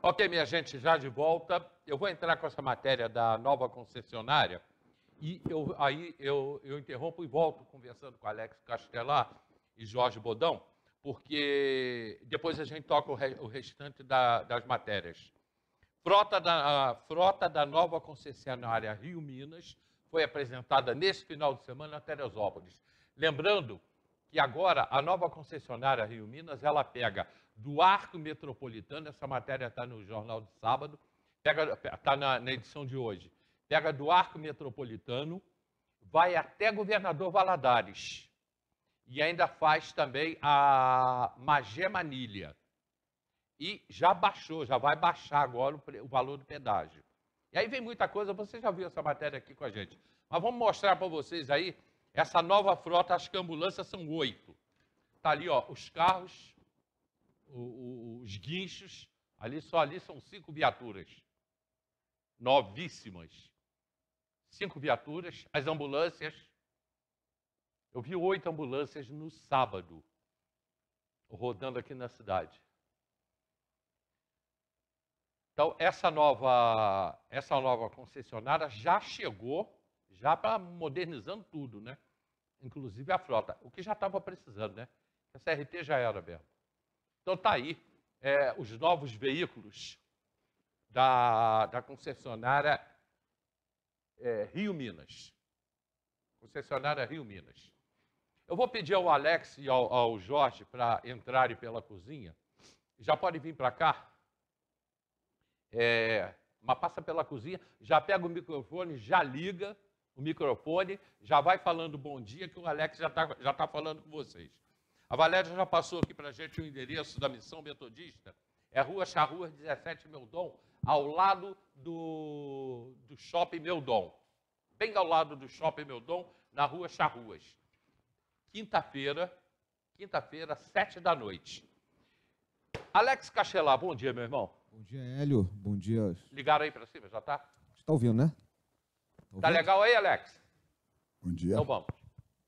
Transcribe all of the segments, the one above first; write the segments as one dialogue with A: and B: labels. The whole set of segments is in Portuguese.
A: Ok, minha gente, já de volta. Eu vou entrar com essa matéria da nova concessionária e eu, aí eu, eu interrompo e volto conversando com Alex Castelar e Jorge Bodão, porque depois a gente toca o, re, o restante da, das matérias. Frota da, a frota da nova concessionária Rio Minas foi apresentada nesse final de semana a Teresópolis. Lembrando que agora a nova concessionária Rio Minas, ela pega do arco metropolitano, essa matéria está no jornal de sábado, está na, na edição de hoje, pega do arco metropolitano, vai até Governador Valadares e ainda faz também a Magé Manilha. E já baixou, já vai baixar agora o, o valor do pedágio. E aí vem muita coisa, você já viu essa matéria aqui com a gente. Mas vamos mostrar para vocês aí essa nova frota, acho que ambulâncias são oito. Está ali, ó, os carros, o, o, os guinchos. Ali só ali são cinco viaturas. Novíssimas. Cinco viaturas, as ambulâncias. Eu vi oito ambulâncias no sábado, rodando aqui na cidade. Então, essa nova, essa nova concessionária já chegou, já para tá modernizando tudo, né? inclusive a frota, o que já estava precisando, né? A CRT já era mesmo. Então tá aí é, os novos veículos da, da concessionária é, Rio Minas. Concessionária Rio Minas. Eu vou pedir ao Alex e ao, ao Jorge para entrarem pela cozinha. Já podem vir para cá. É, mas passa pela cozinha, já pega o microfone, já liga o microfone, já vai falando bom dia, que o Alex já está já tá falando com vocês. A Valéria já passou aqui para a gente o endereço da Missão Metodista. É Rua Charruas 17 Meldom, ao lado do, do Shopping Meldom. Bem ao lado do Shopping Meldom, na Rua Charruas. Quinta-feira, quinta-feira, sete da noite. Alex Cachelar, bom dia, meu irmão.
B: Bom dia, Hélio. Bom dia.
A: Ligaram aí para cima, já está? Está ouvindo, né? Tá, tá legal aí, Alex? Bom dia. Então vamos.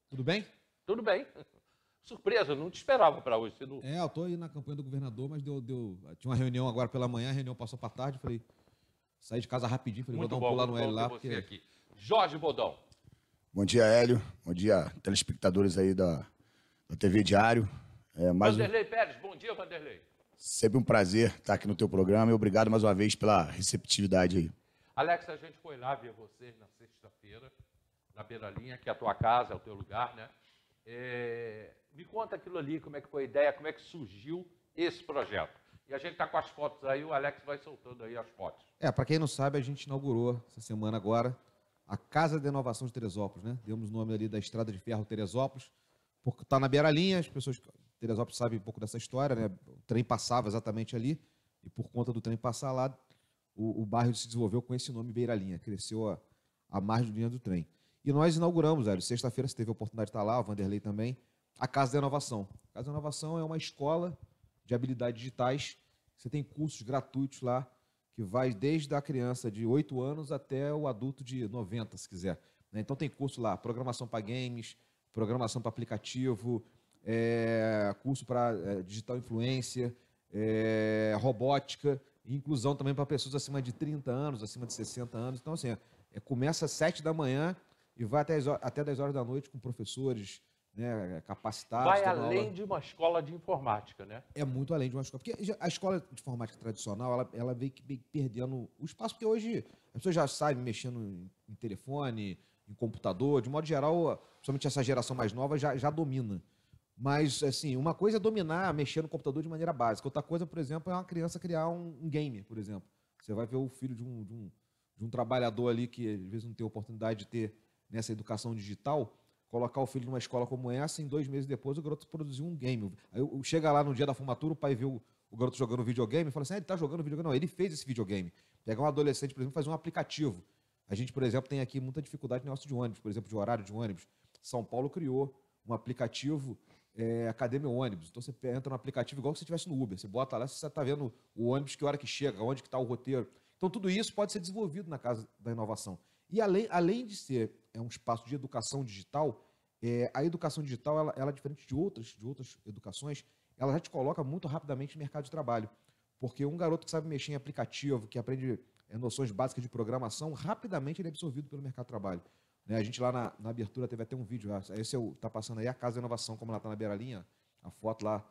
A: Tudo bem? Tudo bem. Surpresa, não te esperava para hoje. Não...
B: É, eu tô aí na campanha do governador, mas deu, deu. Tinha uma reunião agora pela manhã, a reunião passou para tarde, falei. Saí de casa rapidinho, falei, muito vou dar um pulo lá no Hélio lá. Porque... Aqui.
A: Jorge Bodão.
C: Bom dia, Hélio. Bom dia, telespectadores aí da, da TV Diário. É, mais Vanderlei
A: um... Pérez, bom dia, Vanderlei.
C: Sempre um prazer estar aqui no teu programa e obrigado mais uma vez pela receptividade aí.
A: Alex, a gente foi lá ver vocês na sexta-feira, na beira-linha, que é a tua casa, é o teu lugar, né? É... me conta aquilo ali, como é que foi a ideia, como é que surgiu esse projeto. E a gente está com as fotos aí, o Alex vai soltando aí as fotos.
B: É, para quem não sabe, a gente inaugurou essa semana agora a Casa de Inovação de Teresópolis, né? Demos o nome ali da Estrada de Ferro Teresópolis, porque está na beira-linha, as pessoas Teresópolis sabem um pouco dessa história, né? O trem passava exatamente ali, e por conta do trem passar lá, o, o bairro se desenvolveu com esse nome Beira Linha, cresceu a, a margem do linha do trem. E nós inauguramos, velho. Sexta-feira você teve a oportunidade de estar lá, o Vanderlei também, a Casa da Inovação. A Casa da Inovação é uma escola de habilidades digitais. Você tem cursos gratuitos lá, que vai desde a criança de 8 anos até o adulto de 90, se quiser. Né? Então tem curso lá, programação para games, programação para aplicativo, é, curso para é, eh, digital influência, é, eh, robótica inclusão também para pessoas acima de 30 anos, acima de 60 anos. Então, assim, é, é começa às 7 da manhã e vai até, até 10 horas da noite com professores né, capacitados. Vai além aula.
A: de uma escola de informática, né?
B: É muito além de uma escola. Porque a escola de informática tradicional, ela, ela veio, perdendo o espaço, porque hoje as pessoas já saem mexendo em, em telefone, em computador. De modo geral, principalmente essa geração mais nova já, já domina. Mas, assim, uma coisa é dominar, mexer no computador de maneira básica. Outra coisa, por exemplo, é uma criança criar um, um game, por exemplo. Você vai ver o filho de um, de um, de um trabalhador ali que às vezes não tem oportunidade de ter nessa educação digital, colocar o filho numa escola como essa, em dois meses depois o garoto produziu um game. Aí chega lá no dia da formatura, o pai vê o, o garoto jogando videogame e fala assim: ah, ele está jogando videogame. Não, ele fez esse videogame. Pegar um adolescente, por exemplo, fazer um aplicativo. A gente, por exemplo, tem aqui muita dificuldade no negócio de ônibus, por exemplo, de horário de ônibus. São Paulo criou um aplicativo é, Academia é Ônibus. Então você entra no aplicativo igual se você estivesse no Uber. Você bota lá, você está vendo o ônibus, que hora que chega, onde que está o roteiro. Então tudo isso pode ser desenvolvido na Casa da Inovação. E além, além de ser é um espaço de educação digital, é, a educação digital, ela, ela é diferente de outras, de outras educações, ela já te coloca muito rapidamente no mercado de trabalho. Porque um garoto que sabe mexer em aplicativo, que aprende é, noções básicas de programação, rapidamente ele é absorvido pelo mercado de trabalho. Né? A gente lá na, na, abertura teve até um vídeo, ah, esse é o, tá passando aí a Casa da Inovação, como ela está na beira-linha, a foto lá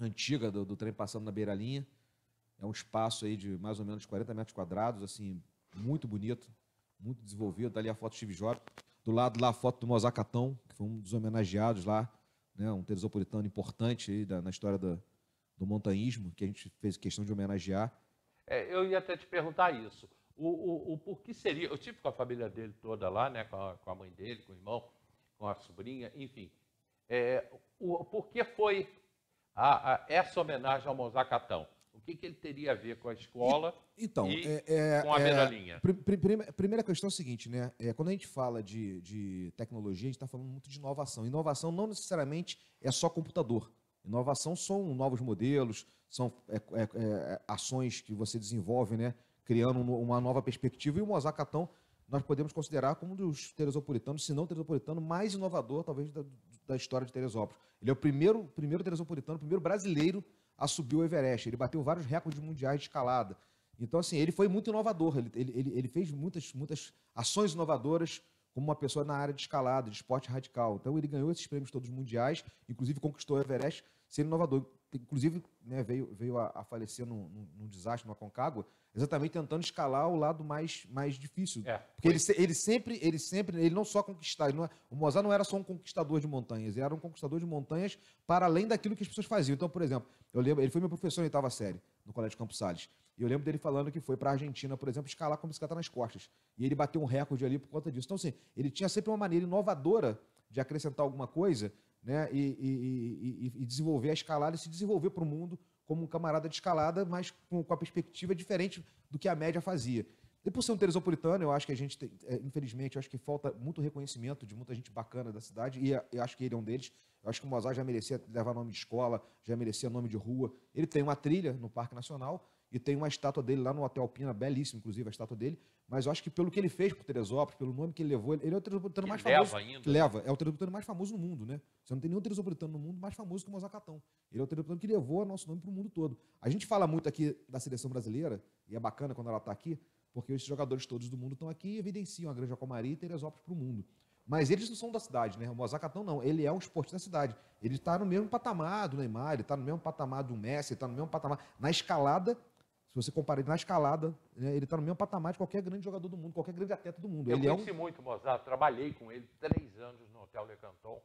B: antiga do, do trem passando na beira-linha. É um espaço aí de mais ou menos 40 metros quadrados, assim, muito bonito, muito desenvolvido. Está ali a foto do Steve Jobs. Do lado lá a foto do Mozacatão, que foi um dos homenageados lá, né? um teresopolitano importante aí da, na história do montanhismo, que a gente fez questão de homenagear.
A: É, eu ia até te perguntar isso o, o, o, que seria. Eu tive tipo com a família dele toda lá, né, com a, com a mãe dele, com o irmão, com a sobrinha, enfim. É, o, por que foi a, a, essa homenagem ao Mozacatão? O que, que, ele teria a ver com a escola então, e é, é, com a beira-linha?
B: É, primeira questão é o seguinte, né? É, quando a gente fala de, de tecnologia, a gente está falando muito de inovação. Inovação não necessariamente é só computador. Inovação são novos modelos, são é, é, ações que você desenvolve, né? criando uma nova perspectiva. E o Mozart nós podemos considerar como um dos teresopolitanos, se não teresopolitano, mais inovador, talvez, da, da, história de Teresópolis. Ele é o primeiro, primeiro teresopolitano, o primeiro brasileiro a subir o Everest. Ele bateu vários recordes mundiais de escalada. Então, assim, ele foi muito inovador. Ele, ele, ele fez muitas, muitas ações inovadoras como uma pessoa na área de escalada, de esporte radical. Então ele ganhou esses prêmios todos mundiais, inclusive conquistou o Everest sendo inovador. Inclusive né, veio, veio a, a falecer num, num, num, desastre, na Concagua, exatamente tentando escalar o lado mais, mais difícil. É, Porque ele, ele, sempre, ele sempre, ele não só conquistava, não, é, o Mozart não era só um conquistador de montanhas, ele era um conquistador de montanhas para além daquilo que as pessoas faziam. Então, por exemplo, eu lembro, ele foi meu professor em oitava série, no Colégio Campos Salles. E eu lembro dele falando que foi para a Argentina, por exemplo, escalar com bicicleta nas costas. E ele bateu um recorde ali por conta disso. Então, assim, ele tinha sempre uma maneira inovadora de acrescentar alguma coisa né? e, e, e, e desenvolver a escalada e se desenvolver para o mundo como um camarada de escalada, mas com, com, a perspectiva diferente do que a média fazia. E por ser um teresopolitano, eu acho que a gente, tem, é, infelizmente, eu acho que falta muito reconhecimento de muita gente bacana da cidade, e eu acho que ele é um deles. Eu acho que o Mozart já merecia levar nome de escola, já merecia nome de rua. Ele tem uma trilha no Parque Nacional, e tem uma estátua dele lá no Hotel Pina belíssima, inclusive, a estátua dele. Mas eu acho que pelo que ele fez por Teresópolis, pelo nome que ele levou, ele é o Teresópolitano mais leva famoso. Ainda. Né? leva, é o Teresópolitano mais famoso no mundo, né? Você não tem nenhum Teresópolitano no mundo mais famoso que o Mozacatão. Ele é o Teresópolitano que levou o nosso nome para o mundo todo. A gente fala muito aqui da seleção brasileira, e é bacana quando ela está aqui, porque esses jogadores todos do mundo estão aqui e evidenciam a Granja Comaria e Teresópolis para o mundo. Mas eles não são da cidade, né? O Mozacatão não, ele é um esporte da cidade. Ele está no mesmo patamar do Neymar, ele está no mesmo patamar do Messi, ele está no mesmo patamar, na escalada se você comparar ele na escalada, né, ele está no mesmo patamar de qualquer grande jogador do mundo, qualquer grande atleta do mundo. Eu ele conheci é um...
A: muito Mozart, trabalhei com ele três anos no Hotel Le Canton.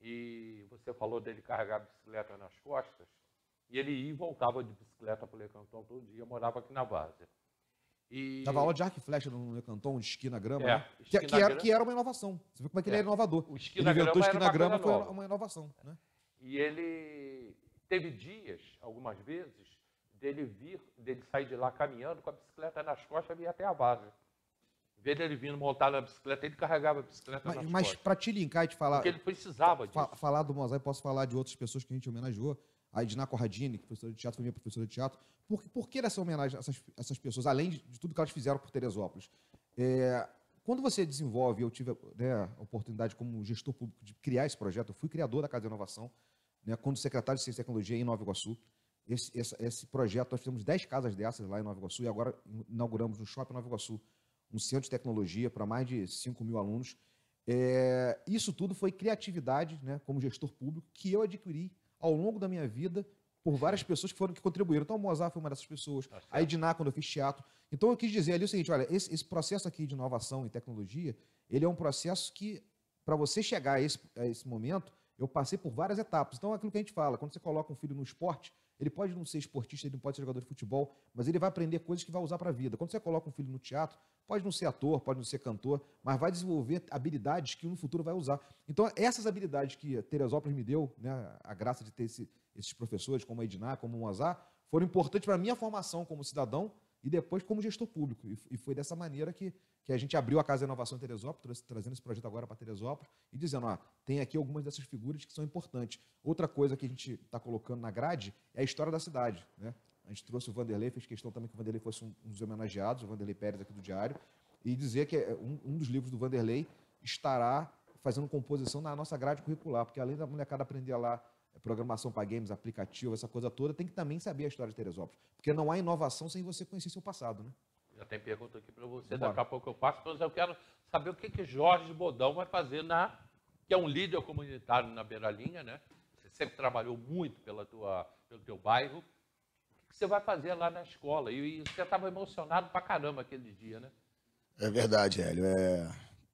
A: E você falou dele carregar a bicicleta nas costas. E ele ia e voltava de bicicleta para o Le Canton todo dia, morava aqui
B: na base E... Dava aula de arco e flecha no Le Canton, de esqui na grama, é, né? que, que, era, que, era, uma inovação. Você viu como é que ele é. era inovador. O esqui ele inventou na grama, foi uma inovação. Né? E
A: ele teve dias, algumas vezes, dele vir, dele sair de lá caminhando com a bicicleta nas costas e vir até a base. Em vez dele vindo montar na bicicleta, ele carregava a bicicleta mas, nas Mas para
B: te linkar e te falar... Porque ele precisava disso. Fa falar do Mozart, posso falar de outras pessoas que a gente homenageou. A Edna Corradini, que é professora de teatro, foi minha professora de teatro. Por, por que essa homenagem a essas, essas pessoas, além de, de, tudo que elas fizeram por Teresópolis? É, quando você desenvolve, eu tive né, a oportunidade como gestor público de criar esse projeto, eu fui criador da Casa de Inovação, né, quando secretário de Ciência e Tecnologia em Nova Iguaçu. Esse, esse, esse, projeto, nós fizemos 10 casas dessas lá em Nova Iguaçu e agora inauguramos um Shopping Nova Iguaçu um centro de tecnologia para mais de 5 mil alunos. É, isso tudo foi criatividade, né, como gestor público, que eu adquiri ao longo da minha vida por várias pessoas que foram que contribuíram. Então, o Mozart foi uma dessas pessoas, tá a Ediná quando eu fiz teatro. Então, eu quis dizer ali o seguinte: olha, esse, esse processo aqui de inovação e tecnologia, ele é um processo que, para você chegar a esse, a esse momento, eu passei por várias etapas. Então, é aquilo que a gente fala, quando você coloca um filho no esporte, ele pode não ser esportista, ele não pode ser jogador de futebol, mas ele vai aprender coisas que vai usar para a vida. Quando você coloca um filho no teatro, pode não ser ator, pode não ser cantor, mas vai desenvolver habilidades que no futuro vai usar. Então, essas habilidades que Teresópolis me deu, né, a graça de ter esse, esses professores, como a Edna, como o Azar, foram importantes para a minha formação como cidadão e depois como gestor público. E, foi dessa maneira que, que a gente abriu a Casa de Inovação em Teresópolis, trazendo esse projeto agora para Teresópolis e dizendo, ah, tem aqui algumas dessas figuras que são importantes. Outra coisa que a gente está colocando na grade é a história da cidade. Né? A gente trouxe o Vanderlei, fez questão também que o Vanderlei fosse um, dos homenageados, o Vanderlei Pérez aqui do Diário, e dizer que é, um, um dos livros do Vanderlei estará fazendo composição na nossa grade curricular, porque além da molecada aprender lá é programação para games, aplicativo, essa coisa toda, tem que também saber a história de Teresópolis. Porque não há inovação sem você conhecer seu passado, né?
A: Já tem pergunta aqui para você, Bora. daqui a pouco eu passo, mas eu quero saber o que, que Jorge Bodão vai fazer na. que é um líder comunitário na Linha, né? Você sempre trabalhou muito pela tua, pelo teu bairro. O que, você vai fazer lá na escola? E, e você estava emocionado pra caramba aquele dia, né?
C: É verdade, Hélio. É,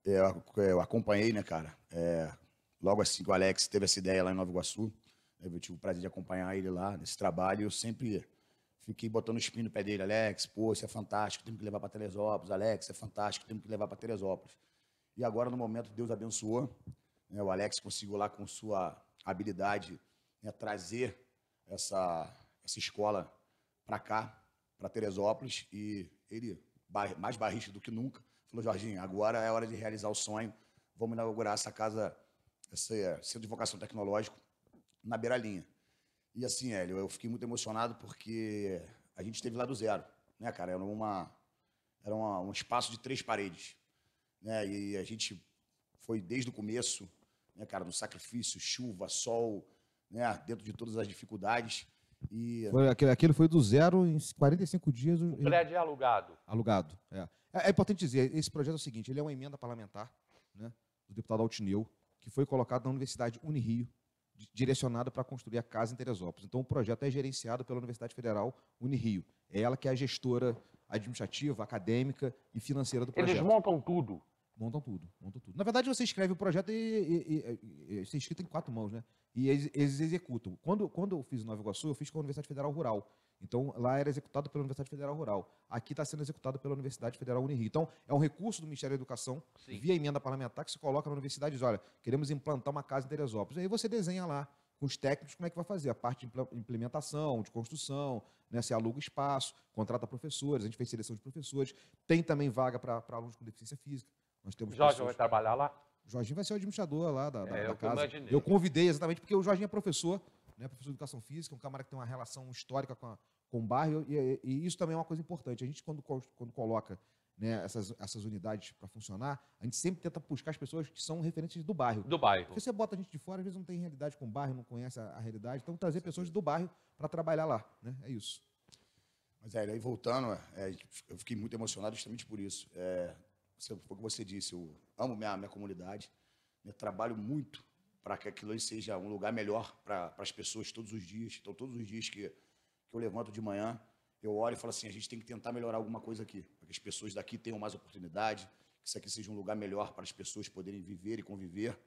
C: é, eu, eu acompanhei, né, cara? É, logo assim que o Alex teve essa ideia lá em Nova Iguaçu. Eu tive o prazer de acompanhar ele lá nesse trabalho. Eu sempre fiquei botando o espinho no pé dele. Alex, pô, isso é fantástico, temos que levar para Teresópolis. Alex, é fantástico, temos que levar para Teresópolis. E agora, no momento, Deus abençoou. Né? O Alex conseguiu lá, com sua habilidade, né, trazer essa, essa escola para cá, para Teresópolis. E ele, mais barrista do que nunca, falou: Jorginho, agora é hora de realizar o sonho. Vamos inaugurar essa casa, esse centro de vocação tecnológico na beiralinha. E assim, Hélio, eu fiquei muito emocionado porque a gente esteve lá do zero, né, cara? Era, uma, era uma, um espaço de três paredes, né? E a gente foi desde o começo, né, cara, no sacrifício, chuva, sol, né, dentro de todas as dificuldades. E... Foi, aquele
B: foi do zero em 45 dias. O prédio é alugado. Alugado, é. é. é. importante dizer, esse projeto é o seguinte, ele é uma emenda parlamentar né, do deputado Altineu, que foi colocado na Universidade Unirio, direcionada para construir a casa em Teresópolis. Então, o projeto é gerenciado pela Universidade Federal Unirio. É ela que é a gestora administrativa, acadêmica e financeira do projeto. Eles montam tudo. Montam tudo, montam tudo. Na verdade, você escreve o projeto e, e, e, e é escrito em quatro mãos, né? E eles, eles executam. Quando, quando eu fiz Nova Iguaçu, eu fiz com a Universidade Federal Rural. Então, lá era executado pela Universidade Federal Rural. Aqui está sendo executado pela Universidade Federal Unirio. Então, é um recurso do Ministério da Educação, Sim. via emenda parlamentar, que se coloca na universidade e diz, olha, queremos implantar uma casa em Teresópolis. Aí você desenha lá com os técnicos como é que vai fazer, a parte de implementação, de construção, né, se aluga espaço, contrata professores, a gente fez seleção de professores, tem também vaga para alunos com deficiência física. Nós temos o Jorge pessoas... vai trabalhar lá? O Jorginho vai ser o administrador lá da, é, da, da eu casa. Eu convidei exatamente porque o Jorginho é professor né? professor de educação física, um camarada que tem uma relação histórica com, a, com o bairro, e, e, isso também é uma coisa importante. A gente, quando, quando coloca né, essas, essas unidades para funcionar, a gente sempre tenta buscar as pessoas que são referentes do bairro. Do bairro. Porque você bota a gente de fora, às vezes não tem realidade com o bairro, não conhece a, a realidade, então trazer pessoas do bairro para trabalhar lá. Né? É isso.
C: Mas é, aí voltando, é, é, eu fiquei muito emocionado justamente por isso. É, foi o que você disse, eu amo minha, minha comunidade, né? trabalho muito para que aquilo ali seja um lugar melhor para as pessoas todos os dias. Então, todos os dias que, que eu levanto de manhã, eu olho e falo assim: a gente tem que tentar melhorar alguma coisa aqui, para que as pessoas daqui tenham mais oportunidade, que isso aqui seja um lugar melhor para as pessoas poderem viver e conviver.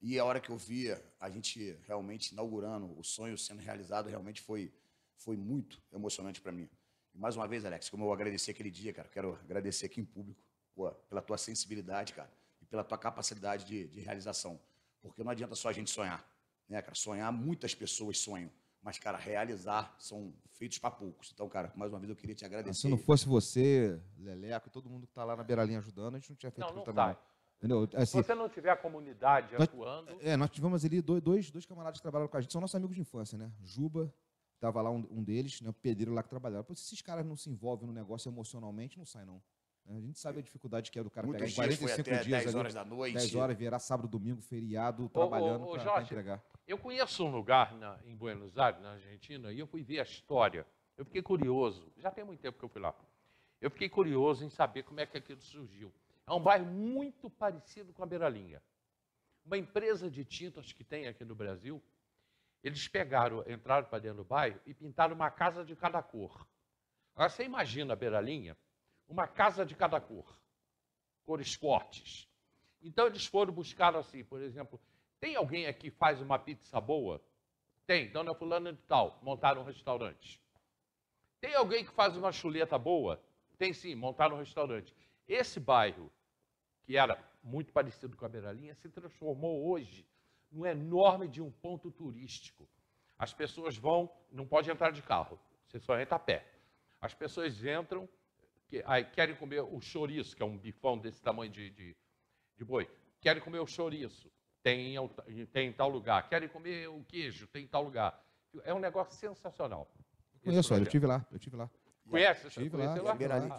C: E a hora que eu vi a gente realmente inaugurando o sonho sendo realizado, realmente foi, foi muito emocionante para mim. E mais uma vez, Alex, como eu agradeci aquele dia, cara, quero agradecer aqui em público pô, pela tua sensibilidade, cara, e pela tua capacidade de, de realização. Porque não adianta só a gente sonhar. Né, cara? Sonhar, muitas pessoas sonham. Mas, cara, realizar são feitos para poucos. Então, cara, mais uma vez eu queria te ah, agradecer. se não fosse
B: você,
C: Leleco, todo mundo que está lá na beiralinha ajudando, a gente não tinha feito não, não também. Tá.
B: Entendeu? Assim, se você
A: não tiver a comunidade nós, atuando. É, nós
B: tivemos ali dois, dois, dois camaradas que trabalharam com a gente, são nossos amigos de infância, né? Juba, estava lá um, um, deles, né? o pedreiro lá que trabalhava. se esses caras não se envolvem no negócio emocionalmente, não sai, não. A gente sabe a dificuldade que é do cara pegar dias 45 dias, 10 horas ali, da noite. 10 horas, virar sábado, domingo, feriado, ô, trabalhando para entregar. Eu conheço um
A: lugar na, em Buenos Aires, na Argentina, e eu fui ver a história. Eu fiquei curioso, já tem muito tempo que eu fui lá. Eu fiquei curioso em saber como é que aquilo surgiu. É um bairro muito parecido com a Beiralinha. Uma empresa de tintas que tem aqui no Brasil, eles pegaram, entraram para dentro do bairro e pintaram uma casa de cada cor. Agora você imagina a Beiralinha, uma casa de cada cor, cores fortes. Então eles foram buscar assim, por exemplo, tem alguém aqui que faz uma pizza boa? Tem, dona fulana de tal, montaram um restaurante. Tem alguém que faz uma chuleta boa? Tem sim, montaram um restaurante. Esse bairro, que era muito parecido com a Beiralinha, se transformou hoje num enorme de um ponto turístico. As pessoas vão, não pode entrar de carro, você só entra a pé. As pessoas entram, querem comer o chouriço, que é um bifão desse tamanho de, de, de boi. Querem comer o chouriço, tem, tem em tal lugar. Querem comer o queijo, tem em tal lugar. É um negócio sensacional.
B: Olha só, eu tive lá, eu tive lá. Conhece? Eu tive lá.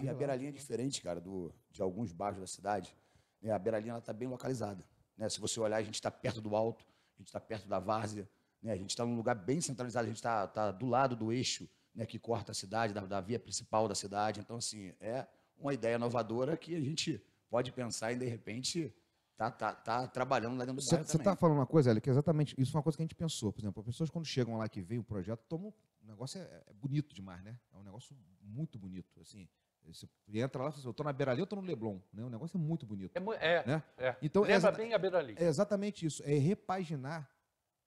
B: E a beiralinha
C: é diferente, cara, do, de alguns bairros da cidade. Né? A beiralinha está bem localizada. Né? Se você olhar, a gente está perto do alto, a gente está perto da várzea, né? a gente está num lugar bem centralizado, a gente está tá do lado do eixo né, que corta a cidade, da, da, via principal da cidade. Então, assim, é uma ideia inovadora que a gente pode pensar e, de repente, tá, tá, tá trabalhando lá dentro do Você está falando
B: uma coisa, Eli, que é exatamente isso é uma coisa que a gente pensou. Por exemplo, as pessoas, quando chegam lá que veem o projeto, tomam. O negócio é, é, bonito demais, né? É um negócio muito bonito. Assim, você entra lá e fala assim, eu estou na Beirali, eu estou no Leblon. Né? O negócio é muito bonito. É, é né? é. Então, é, bem a Beirali. É exatamente isso. É repaginar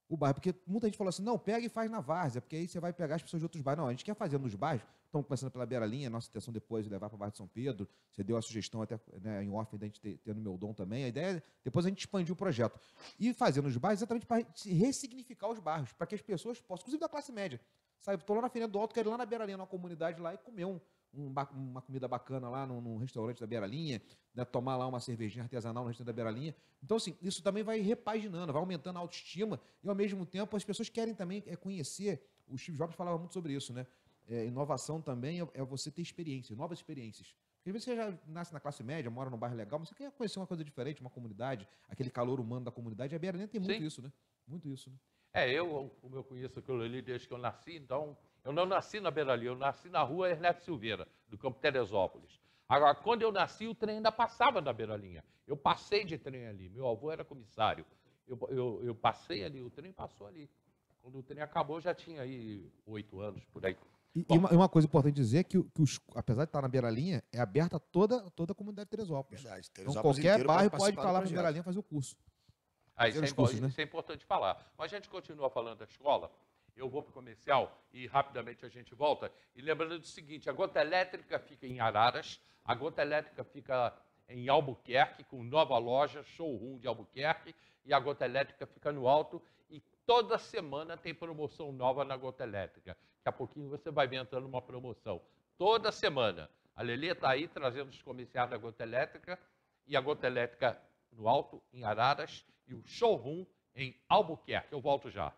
B: o bairro. Porque muita gente falou assim: não, pega e faz na várzea, porque aí você vai pegar as pessoas de outros bairros. Não, a gente quer fazer nos bairros, estamos começando pela Beira Linha, nossa intenção depois é levar para o bairro de São Pedro. Você deu a sugestão até né, em off da gente ter, ter no meu dom também. A ideia é depois a gente expandir o projeto. E fazer nos bairros exatamente para ressignificar os bairros, para que as pessoas possam, inclusive da classe média. Sabe, estou lá na Feira do Alto, quero ir lá na Beira Linha, numa comunidade lá e comer um, um, uma comida bacana lá num, restaurante da Beira Linha, né? tomar lá uma cervejinha artesanal no restaurante da Beira Linha. Então, assim, isso também vai repaginando, vai aumentando a autoestima e, ao mesmo tempo, as pessoas querem também é, conhecer. O Steve Jobs falava muito sobre isso, né? É, inovação também é, é você ter experiência, novas experiências. Porque às vezes você já nasce na classe média, mora num bairro legal, mas você quer conhecer uma coisa diferente, uma comunidade, aquele calor humano da comunidade. A Beira Linha tem muito Sim. isso, né? Muito isso, né?
A: É, eu, como eu conheço aquilo ali desde que eu nasci, então eu não nasci na beira eu nasci na rua Ernesto Silveira, do Campo Teresópolis. Agora, quando eu nasci, o trem ainda passava na beira-linha. Eu passei de trem ali, meu avô era comissário. Eu, eu, eu passei ali, o trem passou ali. Quando o trem acabou, já tinha aí oito anos, por aí.
B: E, e uma, uma, coisa importante dizer é que, que os, apesar de estar na beira-linha, é aberta toda, toda a comunidade de Teresópolis. Verdade, então, Teresópolis então, qualquer bairro pode estar lá na beira-linha fazer o curso. Ah, isso, é, cursos, né? isso
A: né? é importante falar. Mas a gente continua falando da escola, eu vou para o comercial e rapidamente a gente volta. E lembrando do seguinte: a gota elétrica fica em Araras, a gota elétrica fica em Albuquerque, com nova loja, showroom de Albuquerque, e a gota elétrica fica no alto. E toda semana tem promoção nova na gota elétrica. Daqui a pouquinho você vai ver entrando uma promoção. Toda semana. A Lelê está aí trazendo os comerciais da gota elétrica e a gota elétrica no alto, em Araras, e o showroom em Albuquerque. Eu volto já.